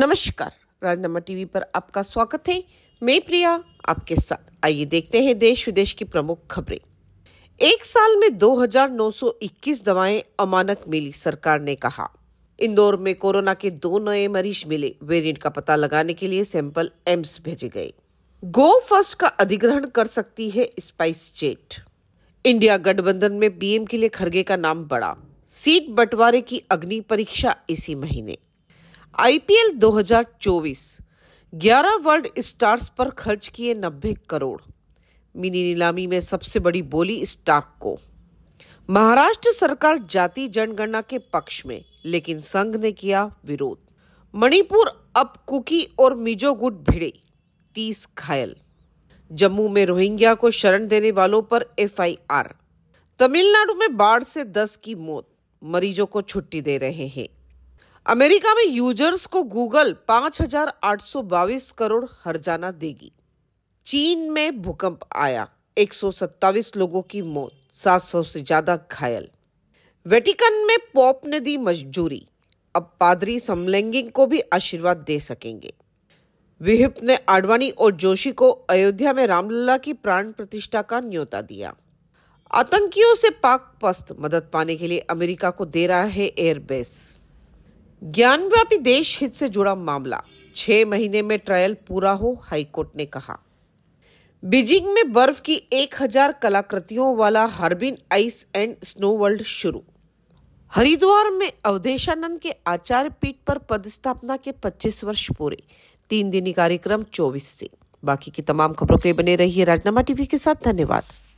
नमस्कार राजनामा टीवी पर आपका स्वागत है मैं प्रिया आपके साथ आइए देखते हैं देश विदेश की प्रमुख खबरें एक साल में 2,921 दवाएं अमानक मिली सरकार ने कहा इंदौर में कोरोना के दो नए मरीज मिले वेरिएंट का पता लगाने के लिए सैंपल एम्स भेजे गए गो फर्स्ट का अधिग्रहण कर सकती है स्पाइस जेट इंडिया गठबंधन में बीएम के लिए खरगे का नाम बढ़ा सीट बंटवारे की अग्नि परीक्षा इसी महीने आईपीएल 2024 11 वर्ल्ड स्टार्स पर खर्च किए नब्बे करोड़ मिनी नीलामी में सबसे बड़ी बोली स्टार्क को महाराष्ट्र सरकार जाति जनगणना के पक्ष में लेकिन संघ ने किया विरोध मणिपुर अब कुकी और मिजो गुट भिड़े तीस घायल जम्मू में रोहिंग्या को शरण देने वालों पर एफआईआर तमिलनाडु में बाढ़ से दस की मौत मरीजों को छुट्टी दे रहे हैं अमेरिका में यूजर्स को गूगल 5,822 करोड़ हर्जाना देगी चीन में भूकंप आया एक लोगों की मौत 700 से ज्यादा घायल वेटिकन में पोप ने दी मजदूरी अब पादरी समलैंगिक को भी आशीर्वाद दे सकेंगे विहिप ने आडवाणी और जोशी को अयोध्या में रामलला की प्राण प्रतिष्ठा का न्योता दिया आतंकियों से पाक पस्त मदद पाने के लिए अमेरिका को दे रहा है एयरबेस ज्ञानव्यापी देश हित से जुड़ा मामला छह महीने में ट्रायल पूरा हो हाईकोर्ट ने कहा बीजिंग में बर्फ की 1000 कलाकृतियों वाला Harbin ice and snow world शुरू हरिद्वार में अवधेशानंद के आचार्य पीठ पर पदस्थापना के 25 वर्ष पूरे तीन दिनी कार्यक्रम 24 से बाकी की तमाम खबरों के लिए बने रहिए राजनामा टीवी के साथ धन्यवाद